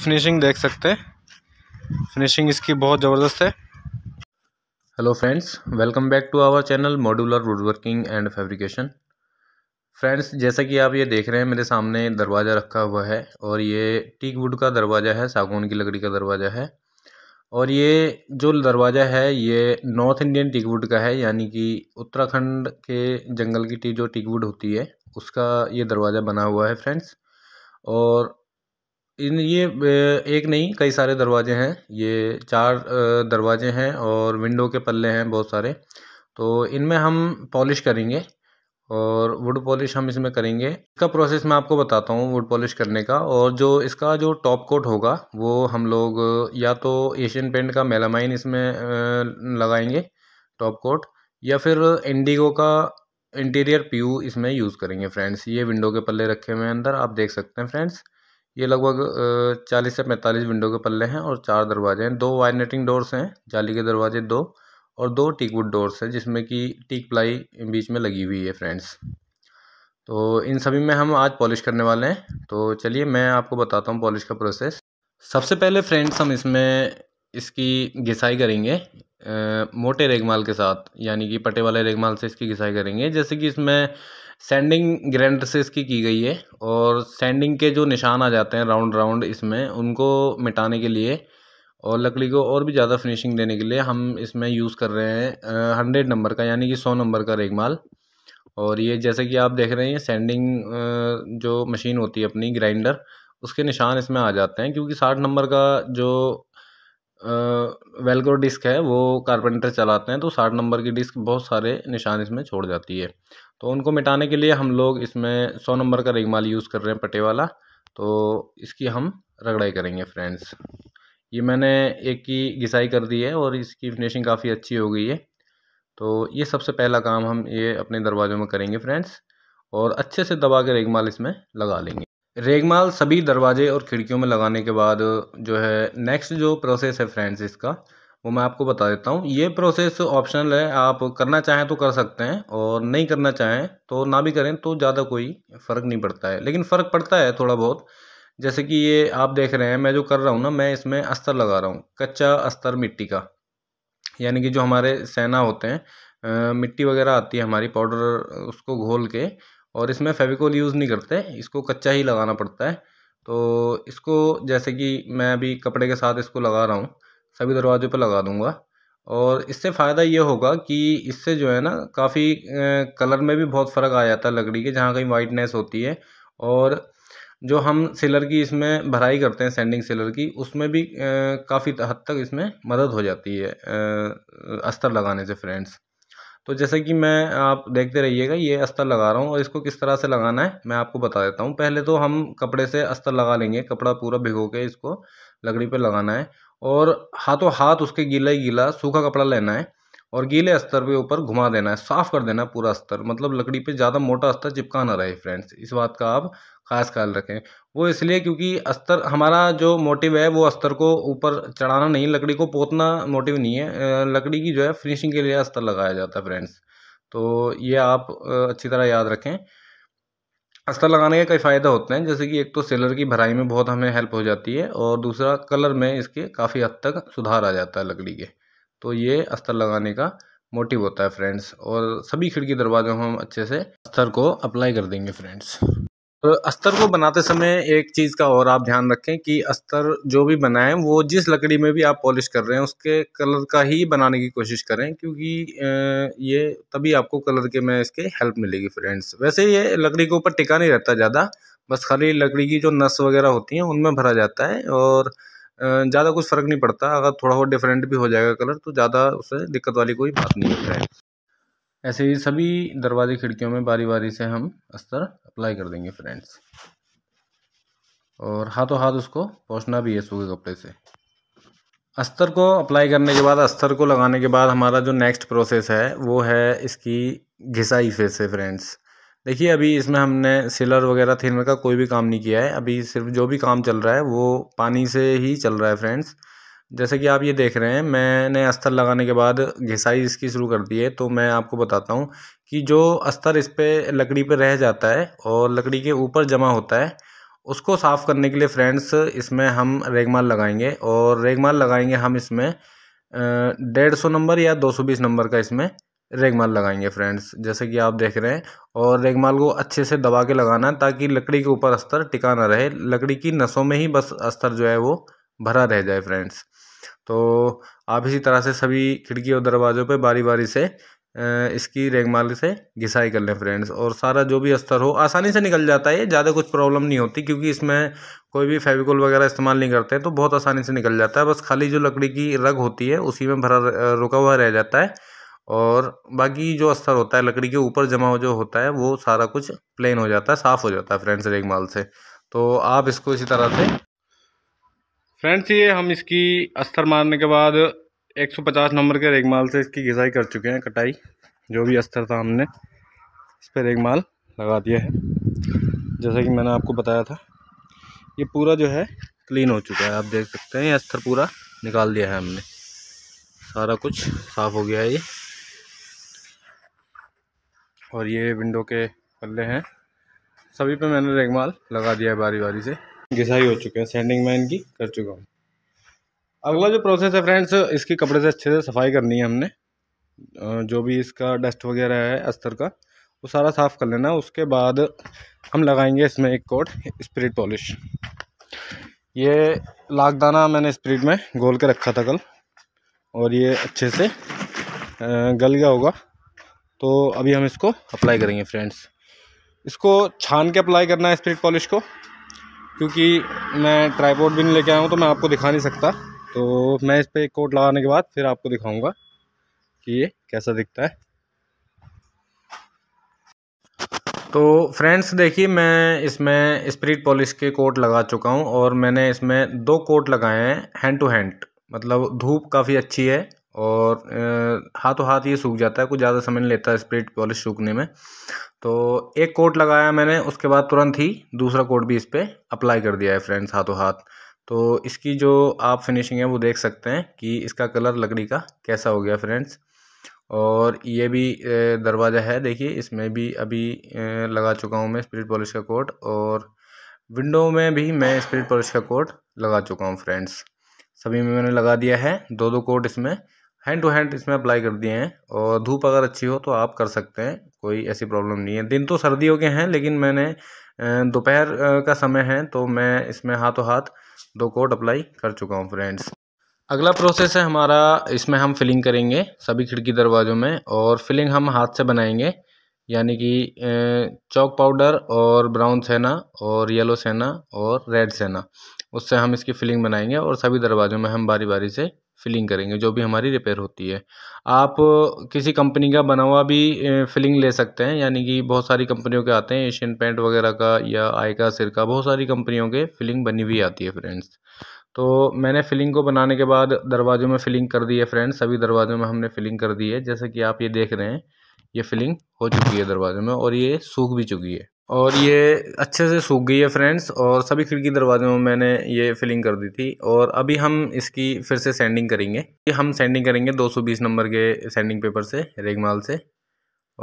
finishing देख सकते हैं फिनिशिंग इसकी बहुत ज़बरदस्त है hello friends welcome back to our channel modular wood working and fabrication friends जैसा कि आप ये देख रहे हैं मेरे सामने दरवाज़ा रखा हुआ है और ये टीक वुड का दरवाज़ा है सागौन की लकड़ी का दरवाज़ा है और ये जो दरवाज़ा है ये नॉर्थ इंडियन टीक वुड का है यानी कि उत्तराखंड के जंगल की टी जो टीक वुड होती है उसका ये दरवाज़ा बना हुआ है फ्रेंड्स और इन ये एक नहीं कई सारे दरवाजे हैं ये चार दरवाजे हैं और विंडो के पल्ले हैं बहुत सारे तो इनमें हम पॉलिश करेंगे और वुड पॉलिश हम इसमें करेंगे इसका प्रोसेस मैं आपको बताता हूँ वुड पॉलिश करने का और जो इसका जो टॉप कोट होगा वो हम लोग या तो एशियन पेंट का मेलामाइन इसमें लगाएंगे टॉप कोट या फिर इंडिगो का इंटीरियर प्यू इसमें यूज़ करेंगे फ्रेंड्स ये विंडो के पल्ले रखे हुए हैं अंदर आप देख सकते हैं फ्रेंड्स ये लगभग चालीस से पैंतालीस विंडो के पल्ले हैं और चार दरवाजे हैं दो वायर डोर्स हैं जाली के दरवाजे दो और दो टीकवुड डोर्स हैं जिसमें कि टीक प्लाई बीच में लगी हुई है फ्रेंड्स तो इन सभी में हम आज पॉलिश करने वाले हैं तो चलिए मैं आपको बताता हूँ पॉलिश का प्रोसेस सबसे पहले फ्रेंड्स हम इसमें इसकी घिसाई करेंगे आ, मोटे रेगमाल के साथ यानी कि पटे वाले रेगमाल से इसकी घिसाई करेंगे जैसे कि इसमें सैंडिंग से की की गई है और सैंडिंग के जो निशान आ जाते हैं राउंड राउंड इसमें उनको मिटाने के लिए और लकड़ी को और भी ज़्यादा फिनिशिंग देने के लिए हम इसमें यूज़ कर रहे हैं हंड्रेड नंबर का यानी कि सौ नंबर का रेगमाल और ये जैसे कि आप देख रहे हैं सैंडिंग जो मशीन होती है अपनी ग्राइंडर उसके निशान इसमें आ जाते हैं क्योंकि साठ नंबर का जो वेलग्रो डिस्क है वो कारपेंटर चलाते हैं तो साठ नंबर की डिस्क बहुत सारे निशान इसमें छोड़ जाती है तो उनको मिटाने के लिए हम लोग इसमें सौ नंबर का रेगमाल यूज़ कर रहे हैं पटे वाला तो इसकी हम रगड़ाई करेंगे फ्रेंड्स ये मैंने एक की घिसाई कर दी है और इसकी फिनिशिंग काफ़ी अच्छी हो गई है तो ये सबसे पहला काम हम ये अपने दरवाज़ों में करेंगे फ्रेंड्स और अच्छे से दबा के रेगमाल इसमें लगा लेंगे रेगमाल सभी दरवाजे और खिड़कियों में लगाने के बाद जो है नेक्स्ट जो प्रोसेस है फ्रेंड्स इसका वो मैं आपको बता देता हूँ ये प्रोसेस ऑप्शनल है आप करना चाहें तो कर सकते हैं और नहीं करना चाहें तो ना भी करें तो ज़्यादा कोई फ़र्क नहीं पड़ता है लेकिन फ़र्क पड़ता है थोड़ा बहुत जैसे कि ये आप देख रहे हैं मैं जो कर रहा हूँ ना मैं इसमें अस्तर लगा रहा हूँ कच्चा अस्तर मिट्टी का यानी कि जो हमारे सेना होते हैं आ, मिट्टी वगैरह आती है हमारी पाउडर उसको घोल के और इसमें फेविकोल यूज़ नहीं करते इसको कच्चा ही लगाना पड़ता है तो इसको जैसे कि मैं अभी कपड़े के साथ इसको लगा रहा हूँ सभी दरवाज़ों पर लगा दूँगा और इससे फ़ायदा ये होगा कि इससे जो है ना काफ़ी कलर में भी बहुत फ़र्क आ जाता है लकड़ी के जहाँ कहीं वाइटनेस होती है और जो हम सिलर की इसमें भराई करते हैं सेंडिंग सिलर की उसमें भी काफ़ी हद तक इसमें मदद हो जाती है अस्तर लगाने से फ्रेंड्स तो जैसे कि मैं आप देखते रहिएगा ये अस्तर लगा रहा हूँ और इसको किस तरह से लगाना है मैं आपको बता देता हूँ पहले तो हम कपड़े से अस्तर लगा लेंगे कपड़ा पूरा भिगो के इसको लकड़ी पर लगाना है और हाथों हाथ उसके गीला ही गीला सूखा कपड़ा लेना है और गीले अस्तर पे ऊपर घुमा देना है साफ़ कर देना है पूरा अस्तर मतलब लकड़ी पे ज़्यादा मोटा अस्तर चिपका ना रहे फ्रेंड्स इस बात का आप खास ख्याल रखें वो इसलिए क्योंकि अस्तर हमारा जो मोटिव है वो अस्तर को ऊपर चढ़ाना नहीं लकड़ी को पोतना मोटिव नहीं है लकड़ी की जो है फिनिशिंग के लिए अस्तर लगाया जाता है फ्रेंड्स तो ये आप अच्छी तरह याद रखें अस्तर लगाने के कई फ़ायदे होते हैं जैसे कि एक तो सेलर की भराई में बहुत हमें हेल्प हो जाती है और दूसरा कलर में इसके काफ़ी हद तक सुधार आ जाता है लकड़ी के तो ये अस्तर लगाने का मोटिव होता है फ्रेंड्स और सभी खिड़की दरवाज़ों में हम अच्छे से अस्तर को अप्लाई कर देंगे फ्रेंड्स अस्तर को बनाते समय एक चीज़ का और आप ध्यान रखें कि अस्तर जो भी बनाएं वो जिस लकड़ी में भी आप पॉलिश कर रहे हैं उसके कलर का ही बनाने की कोशिश करें क्योंकि ये तभी आपको कलर के में इसके हेल्प मिलेगी फ्रेंड्स वैसे ये लकड़ी के ऊपर टिका नहीं रहता ज़्यादा बस खाली लकड़ी की जो नस वगैरह होती हैं उनमें भरा जाता है और ज़्यादा कुछ फ़र्क नहीं पड़ता अगर थोड़ा बहुत डिफरेंट भी हो जाएगा कलर तो ज़्यादा उससे दिक्कत वाली कोई बात नहीं है ऐसे ही सभी दरवाजे खिड़कियों में बारी बारी से हम अस्तर अप्लाई कर देंगे फ्रेंड्स और हाथों हाथ उसको पहुँचना भी है सूखे कपड़े से अस्तर को अप्लाई करने के बाद अस्तर को लगाने के बाद हमारा जो नेक्स्ट प्रोसेस है वो है इसकी घिसाई फिर से फ्रेंड्स देखिए अभी इसमें हमने सिलर वगैरह थिनर का कोई भी काम नहीं किया है अभी सिर्फ जो भी काम चल रहा है वो पानी से ही चल रहा है फ्रेंड्स जैसे कि आप ये देख रहे हैं मैंने अस्तर लगाने के बाद घिसाई इसकी शुरू कर दी है तो मैं आपको बताता हूँ कि जो अस्तर इस पर लकड़ी पर रह जाता है और लकड़ी के ऊपर जमा होता है उसको साफ़ करने के लिए फ्रेंड्स इसमें हम रेगमाल लगाएंगे और रेगमाल लगाएंगे हम इसमें डेढ़ सौ नंबर या दो सौ बीस नंबर का इसमें रेगमाल लगाएंगे फ्रेंड्स जैसे कि आप देख रहे हैं और रेगमाल को अच्छे से दबा के लगाना ताकि लकड़ी के ऊपर अस्तर टिका ना रहे लकड़ी की नसों में ही बस अस्तर जो है वो भरा रह जाए फ्रेंड्स तो आप इसी तरह से सभी खिड़की और दरवाज़ों पर बारी बारी से इसकी रेगमाल से घिसाई कर लें फ्रेंड्स और सारा जो भी अस्तर हो आसानी से निकल जाता है ज़्यादा कुछ प्रॉब्लम नहीं होती क्योंकि इसमें कोई भी फेविकोल वगैरह इस्तेमाल नहीं करते हैं तो बहुत आसानी से निकल जाता है बस खाली जो लकड़ी की रग होती है उसी में भरा रुका हुआ रह जाता है और बाकी जो अस्तर होता है लकड़ी के ऊपर जमा जो होता है वो सारा कुछ प्लेन हो जाता है साफ़ हो जाता है फ्रेंड्स रेगमाल से तो आप इसको इसी तरह से फ्रेंड्स ये हम इसकी अस्तर मारने के बाद 150 नंबर के रेगमाल से इसकी घिसाई कर चुके हैं कटाई जो भी अस्तर था हमने इस पर रेगमाल लगा दिया है जैसा कि मैंने आपको बताया था ये पूरा जो है क्लीन हो चुका है आप देख सकते हैं ये अस्तर पूरा निकाल दिया है हमने सारा कुछ साफ़ हो गया है ये और ये विंडो के पल्ले हैं सभी पे मैंने रेगमाल लगा दिया है बारी बारी से घिसाई हो चुके हैं सेंडिंग मैं इनकी कर चुका हूँ अगला जो प्रोसेस है फ्रेंड्स इसकी कपड़े से अच्छे से सफाई करनी है हमने जो भी इसका डस्ट वगैरह है अस्तर का वो सारा साफ़ कर लेना उसके बाद हम लगाएंगे इसमें एक कोट स्प्रिट पॉलिश ये लागदाना मैंने स्प्रिट में घोल के रखा था कल और ये अच्छे से गल गया होगा तो अभी हम इसको अप्लाई करेंगे फ्रेंड्स इसको छान के अप्लाई करना है स्प्रिट पॉलिश को क्योंकि मैं ट्राईपोर्ट भी नहीं लेके आया हूँ तो मैं आपको दिखा नहीं सकता तो मैं इस पर एक कोट लगाने के बाद फिर आपको दिखाऊँगा कि ये कैसा दिखता है तो फ्रेंड्स देखिए मैं इसमें स्प्रिट पॉलिश के कोट लगा चुका हूँ और मैंने इसमें दो कोट लगाए हैं हैंड टू हैंड मतलब धूप काफ़ी अच्छी है और हाथों हाथ ये सूख जाता है कुछ ज़्यादा समय नहीं लेता स्प्रिट पॉलिश सूखने में तो एक कोट लगाया मैंने उसके बाद तुरंत ही दूसरा कोट भी इस पर अप्लाई कर दिया है फ्रेंड्स हाथों हाथ तो इसकी जो आप फिनिशिंग है वो देख सकते हैं कि इसका कलर लकड़ी का कैसा हो गया फ्रेंड्स और ये भी दरवाज़ा है देखिए इसमें भी अभी लगा चुका हूँ मैं स्प्रिट पॉलिश का कोट और विंडो में भी मैं स्प्रिट पॉलिश का कोट लगा चुका हूँ फ्रेंड्स सभी में मैंने लगा दिया है दो दो कोट इसमें हैंड टू हैंड इसमें अप्लाई कर दिए हैं और धूप अगर अच्छी हो तो आप कर सकते हैं कोई ऐसी प्रॉब्लम नहीं है दिन तो सर्दियों के हैं लेकिन मैंने दोपहर का समय है तो मैं इसमें हाथों हाथ दो कोट अप्लाई कर चुका हूँ फ्रेंड्स अगला प्रोसेस है हमारा इसमें हम फिलिंग करेंगे सभी खिड़की दरवाज़ों में और फिलिंग हम हाथ से बनाएंगे यानी कि चौक पाउडर और ब्राउन सेना और येलो सेना और रेड सेना उससे हम इसकी फिलिंग बनाएंगे और सभी दरवाज़ों में हम बारी बारी से फिलिंग करेंगे जो भी हमारी रिपेयर होती है आप किसी कंपनी का बना हुआ भी फिलिंग ले सकते हैं यानी कि बहुत सारी कंपनियों के आते हैं एशियन पेंट वगैरह का या का सिर का बहुत सारी कंपनियों के फिलिंग बनी हुई आती है फ्रेंड्स तो मैंने फिलिंग को बनाने के बाद दरवाज़ों में फिलिंग कर दी है फ्रेंड्स सभी दरवाज़ों में हमने फिलिंग कर दी है जैसे कि आप ये देख रहे हैं ये फिलिंग हो चुकी है दरवाज़ों में और ये सूख भी चुकी है और ये अच्छे से सूख गई है फ्रेंड्स और सभी खिड़की दरवाजे में मैंने ये फिलिंग कर दी थी और अभी हम इसकी फिर से सेंडिंग करेंगे हम सेंडिंग करेंगे 220 नंबर के सेंडिंग पेपर से रेगमाल से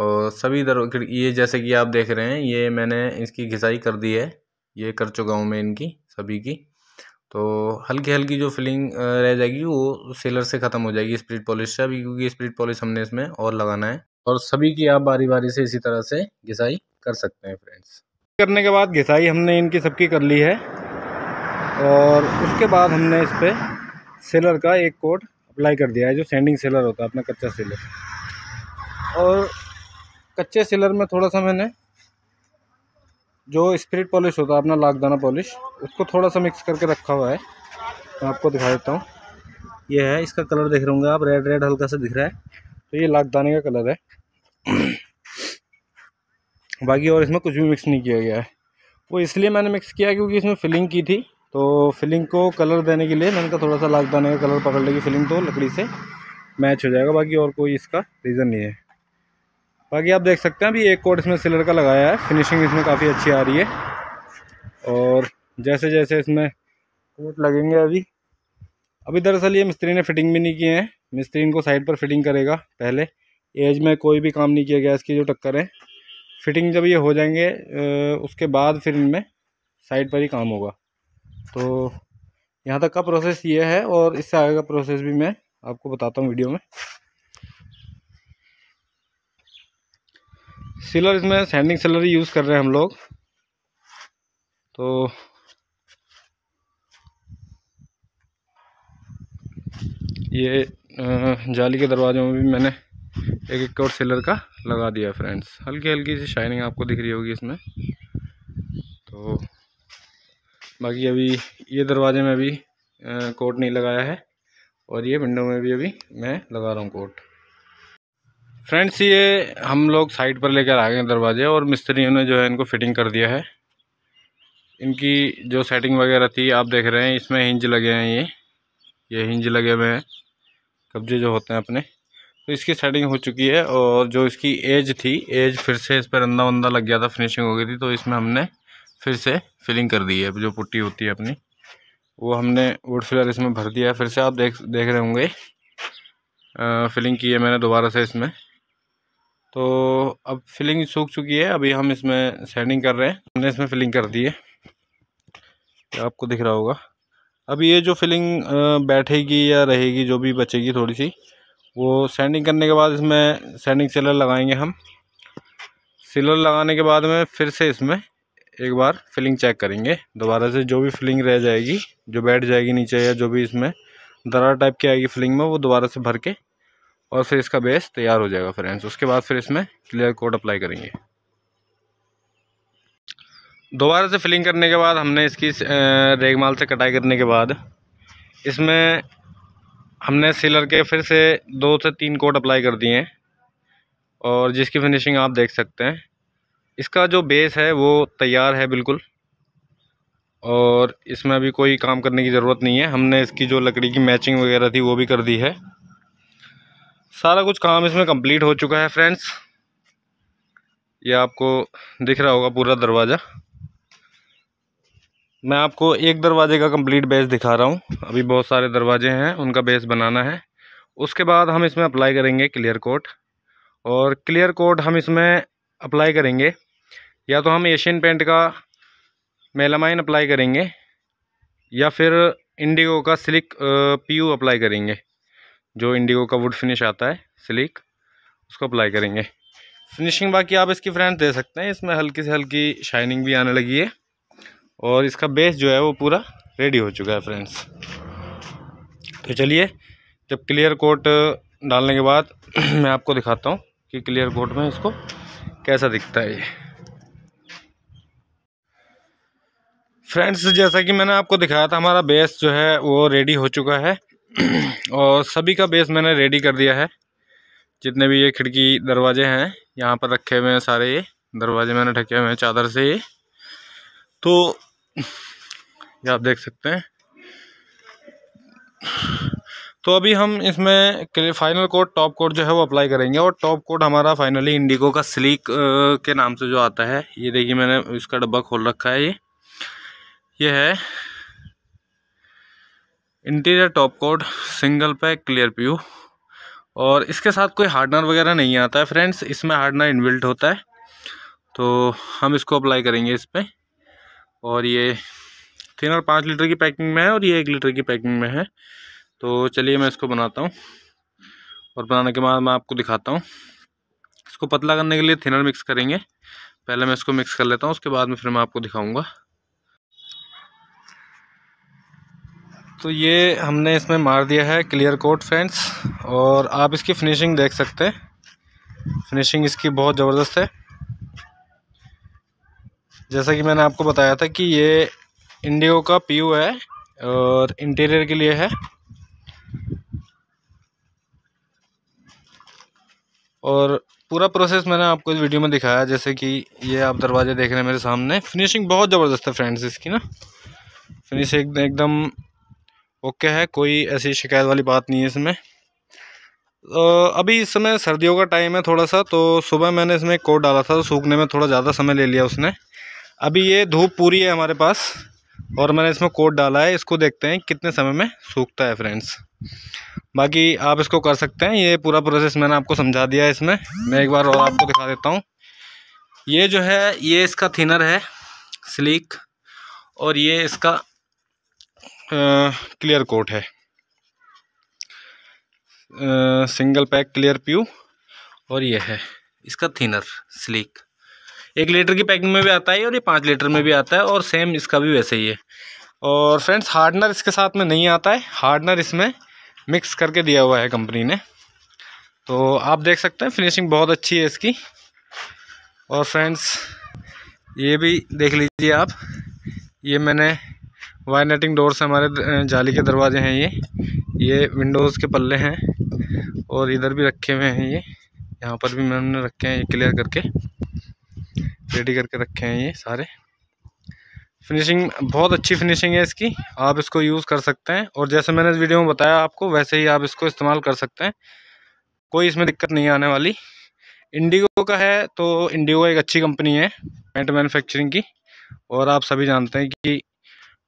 और सभी दर ये जैसे कि आप देख रहे हैं ये मैंने इसकी घिसाई कर दी है ये कर चुका हूँ मैं इनकी सभी की तो हल्की हल्की जो फिलिंग रह जाएगी वो सेलर से ख़त्म हो जाएगी स्प्रिट पॉलिश से अभी क्योंकि स्प्रिट पॉलिश हमने इसमें और लगाना है और सभी की आप बारी बारी से इसी तरह से घिसाई कर सकते हैं फ्रेंड्स करने के बाद घिसाई हमने इनकी सबकी कर ली है और उसके बाद हमने इस पर सेलर का एक कोट अप्लाई कर दिया है जो सेंडिंग सेलर होता है अपना कच्चा सेलर और कच्चे सेलर में थोड़ा सा मैंने जो स्प्रिट पॉलिश होता है अपना लागदाना पॉलिश उसको थोड़ा सा मिक्स करके रखा हुआ है मैं आपको दिखा देता हूँ ये है इसका कलर देख रहे होंगे आप रेड रेड हल्का सा दिख रहा है तो ये लागदाने का कलर है बाकी और इसमें कुछ भी मिक्स नहीं किया गया है वो इसलिए मैंने मिक्स किया क्योंकि इसमें फिलिंग की थी तो फिलिंग को कलर देने के लिए मैंने कहा थोड़ा सा दाने का कलर पकड़ लेगी फिलिंग तो लकड़ी से मैच हो जाएगा बाकी और कोई इसका रीज़न नहीं है बाकी आप देख सकते हैं अभी एक कोट इसमें सिलर का लगाया है फिनिशिंग इसमें काफ़ी अच्छी आ रही है और जैसे जैसे इसमें कोट लगेंगे अभी अभी दरअसल ये मिस्त्री ने फिटिंग भी नहीं किए हैं मिस्त्री इनको साइड पर फिटिंग करेगा पहले एज में कोई भी काम नहीं किया गया इसकी जो टक्कर है फिटिंग जब ये हो जाएंगे उसके बाद फिर इनमें साइड पर ही काम होगा तो यहाँ तक का प्रोसेस ये है और इससे आगे का प्रोसेस भी मैं आपको बताता हूँ वीडियो में सिलर इसमें सैंडिंग सिलर ही यूज़ कर रहे हैं हम लोग तो ये जाली के दरवाज़ों में भी मैंने एक एक कोट सिलर का लगा दिया फ्रेंड्स हल्की हल्की सी शाइनिंग आपको दिख रही होगी इसमें तो बाकी अभी ये दरवाजे में अभी कोट नहीं लगाया है और ये विंडो में भी अभी मैं लगा रहा हूँ कोट फ्रेंड्स ये हम लोग साइड पर लेकर आ गए दरवाजे और मिस्त्रियों ने जो है इनको फिटिंग कर दिया है इनकी जो सेटिंग वगैरह थी आप देख रहे हैं इसमें हिंज लगे हैं ये ये हिंज लगे हुए हैं कब्जे जो होते हैं अपने तो इसकी सेटिंग हो चुकी है और जो इसकी एज थी एज फिर से इस पर अंदा वंदा लग गया था फिनिशिंग हो गई थी तो इसमें हमने फिर से फिलिंग कर दी है जो पुट्टी होती है अपनी वो हमने वुड फिलर इसमें भर दिया है फिर से आप देख देख रहे होंगे फिलिंग की है मैंने दोबारा से इसमें तो अब फिलिंग सूख चुकी है अभी हम इसमें सैंडिंग कर रहे हैं हमने इसमें फिलिंग कर दी है आपको दिख रहा होगा अब ये जो फिलिंग बैठेगी या रहेगी जो भी बचेगी थोड़ी सी वो सैंडिंग करने के बाद इसमें सैंडिंग सिलर लगाएंगे हम सिलर लगाने के बाद में फिर से इसमें एक बार फिलिंग चेक करेंगे दोबारा से जो भी फिलिंग रह जाएगी जो बैठ जाएगी नीचे या जो भी इसमें दरार टाइप की आएगी फिलिंग में वो दोबारा से भर के और फिर इसका बेस तैयार हो जाएगा फ्रेंड्स उसके बाद फिर इसमें क्लियर कोट अप्लाई करेंगे दोबारा से फिलिंग करने के बाद हमने इसकी रेगमाल से कटाई करने के बाद इसमें हमने सिलर के फिर से दो से तीन कोट अप्लाई कर दिए हैं और जिसकी फिनिशिंग आप देख सकते हैं इसका जो बेस है वो तैयार है बिल्कुल और इसमें अभी कोई काम करने की ज़रूरत नहीं है हमने इसकी जो लकड़ी की मैचिंग वगैरह थी वो भी कर दी है सारा कुछ काम इसमें कंप्लीट हो चुका है फ्रेंड्स ये आपको दिख रहा होगा पूरा दरवाज़ा मैं आपको एक दरवाजे का कंप्लीट बेस दिखा रहा हूँ अभी बहुत सारे दरवाजे हैं उनका बेस बनाना है उसके बाद हम इसमें अप्लाई करेंगे क्लियर कोट और क्लियर कोट हम इसमें अप्लाई करेंगे या तो हम एशियन पेंट का मेलामाइन अप्लाई करेंगे या फिर इंडिगो का सिलिक पीयू अप्लाई करेंगे जो इंडिगो का वुड फिनिश आता है सिलिक उसको अप्लाई करेंगे फिनिशिंग बाकी आप इसकी फ्रेंड दे सकते हैं इसमें हल्की से हल्की शाइनिंग भी आने लगी है और इसका बेस जो है वो पूरा रेडी हो चुका है फ्रेंड्स तो चलिए जब क्लियर कोट डालने के बाद मैं आपको दिखाता हूँ कि क्लियर कोट में इसको कैसा दिखता है ये फ्रेंड्स जैसा कि मैंने आपको दिखाया था हमारा बेस जो है वो रेडी हो चुका है और सभी का बेस मैंने रेडी कर दिया है जितने भी ये खिड़की दरवाजे हैं यहाँ पर रखे हुए हैं सारे ये दरवाजे मैंने ढके हुए हैं चादर से ये तो ये आप देख सकते हैं तो अभी हम इसमें फाइनल कोड टॉप कोड जो है वो अप्लाई करेंगे और टॉप कोड हमारा फाइनली इंडिगो का स्लीक के नाम से जो आता है ये देखिए मैंने इसका डब्बा खोल रखा है ये ये है interior top coat single pack clear PU और इसके साथ कोई हार्डनर वगैरह नहीं आता है फ्रेंड्स इसमें हार्डनर इनबिल्ट होता है तो हम इसको अप्लाई करेंगे इस पर और ये थिनर पाँच लीटर की पैकिंग में है और ये एक लीटर की पैकिंग में है तो चलिए मैं इसको बनाता हूँ और बनाने के बाद मैं आपको दिखाता हूँ इसको पतला करने के लिए थिनर मिक्स करेंगे पहले मैं इसको मिक्स कर लेता हूँ उसके बाद में फिर मैं आपको दिखाऊँगा तो ये हमने इसमें मार दिया है क्लियर कोट फ्रेंड्स और आप इसकी फिनिशिंग देख सकते हैं फिनिशिंग इसकी बहुत ज़बरदस्त है जैसा कि मैंने आपको बताया था कि ये इंडिगो का पी है और इंटीरियर के लिए है और पूरा प्रोसेस मैंने आपको इस वीडियो में दिखाया जैसे कि ये आप दरवाजे देख रहे हैं मेरे सामने फिनिशिंग बहुत ज़बरदस्त है फ्रेंड्स इसकी ना फिनिश एक एकदम ओके है कोई ऐसी शिकायत वाली बात नहीं है इसमें अभी इस समय सर्दियों का टाइम है थोड़ा सा तो सुबह मैंने इसमें कोट डाला था तो सूखने में थोड़ा ज़्यादा समय ले लिया उसने अभी ये धूप पूरी है हमारे पास और मैंने इसमें कोट डाला है इसको देखते हैं कितने समय में सूखता है फ्रेंड्स बाकी आप इसको कर सकते हैं ये पूरा प्रोसेस मैंने आपको समझा दिया है इसमें मैं एक बार और आपको दिखा देता हूँ ये जो है ये इसका थिनर है स्लीक और ये इसका आ, क्लियर कोट है आ, सिंगल पैक क्लियर प्यू और ये है इसका थिनर स्लीक एक लीटर की पैकिंग में भी आता है और ये पाँच लीटर में भी आता है और सेम इसका भी वैसे ही है और फ्रेंड्स हार्डनर इसके साथ में नहीं आता है हार्डनर इसमें मिक्स करके दिया हुआ है कंपनी ने तो आप देख सकते हैं फिनिशिंग बहुत अच्छी है इसकी और फ्रेंड्स ये भी देख लीजिए आप ये मैंने वायर नेटिंग डोर से हमारे जाली के दरवाजे हैं ये ये विंडोज़ के पल्ले हैं और इधर भी रखे हुए हैं ये यहाँ पर भी मैंने रखे हैं ये क्लियर करके रेडी करके रखे हैं ये सारे फिनिशिंग बहुत अच्छी फिनिशिंग है इसकी आप इसको यूज़ कर सकते हैं और जैसे मैंने इस वीडियो में बताया आपको वैसे ही आप इसको इस्तेमाल कर सकते हैं कोई इसमें दिक्कत नहीं आने वाली इंडिगो का है तो इंडिगो एक अच्छी कंपनी है पेंट मैन्युफैक्चरिंग की और आप सभी जानते हैं कि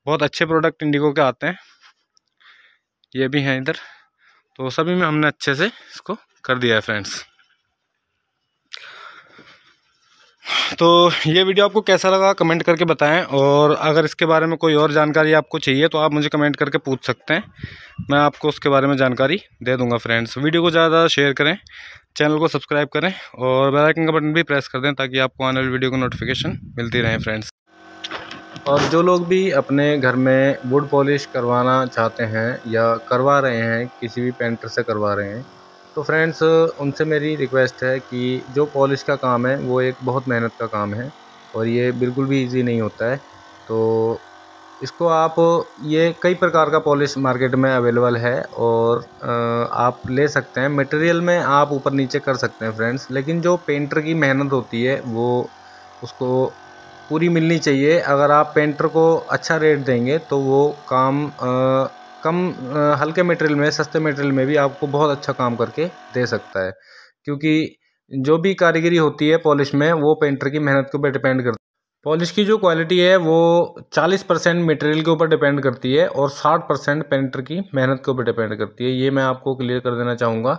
बहुत अच्छे प्रोडक्ट इंडिगो के आते हैं ये भी हैं इधर तो सभी में हमने अच्छे से इसको कर दिया है फ्रेंड्स तो ये वीडियो आपको कैसा लगा कमेंट करके बताएं और अगर इसके बारे में कोई और जानकारी आपको चाहिए तो आप मुझे कमेंट करके पूछ सकते हैं मैं आपको उसके बारे में जानकारी दे दूंगा फ्रेंड्स वीडियो को ज़्यादा शेयर करें चैनल को सब्सक्राइब करें और बेल आइकन का बटन भी प्रेस कर दें ताकि आपको आने वाली वीडियो को नोटिफिकेशन मिलती रहे फ्रेंड्स और जो लोग भी अपने घर में वुड पॉलिश करवाना चाहते हैं या करवा रहे हैं किसी भी पेंटर से करवा रहे हैं तो फ्रेंड्स उनसे मेरी रिक्वेस्ट है कि जो पॉलिश का काम है वो एक बहुत मेहनत का काम है और ये बिल्कुल भी इजी नहीं होता है तो इसको आप ये कई प्रकार का पॉलिश मार्केट में अवेलेबल है और आप ले सकते हैं मटेरियल में आप ऊपर नीचे कर सकते हैं फ्रेंड्स लेकिन जो पेंटर की मेहनत होती है वो उसको पूरी मिलनी चाहिए अगर आप पेंटर को अच्छा रेट देंगे तो वो काम कम हल्के मटेरियल में सस्ते मटेरियल में भी आपको बहुत अच्छा काम करके दे सकता है क्योंकि जो भी कारीगरी होती है पॉलिश में वो पेंटर की मेहनत के ऊपर डिपेंड करती है पॉलिश की जो क्वालिटी है वो 40 परसेंट मटेरियल के ऊपर डिपेंड करती है और 60 परसेंट पेंटर की मेहनत के ऊपर डिपेंड करती है ये मैं आपको क्लियर कर देना चाहूँगा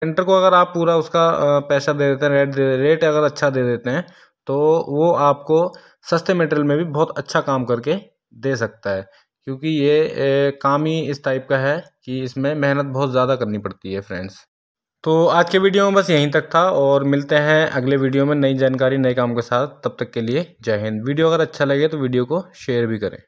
पेंटर को अगर आप पूरा उसका पैसा दे देते हैं रेट दे, रेट अगर अच्छा दे देते हैं तो वो आपको सस्ते मटेरियल में भी बहुत अच्छा काम करके दे सकता है क्योंकि ये ए, काम ही इस टाइप का है कि इसमें मेहनत बहुत ज़्यादा करनी पड़ती है फ्रेंड्स तो आज के वीडियो में बस यहीं तक था और मिलते हैं अगले वीडियो में नई जानकारी नए काम के साथ तब तक के लिए जय हिंद वीडियो अगर अच्छा लगे तो वीडियो को शेयर भी करें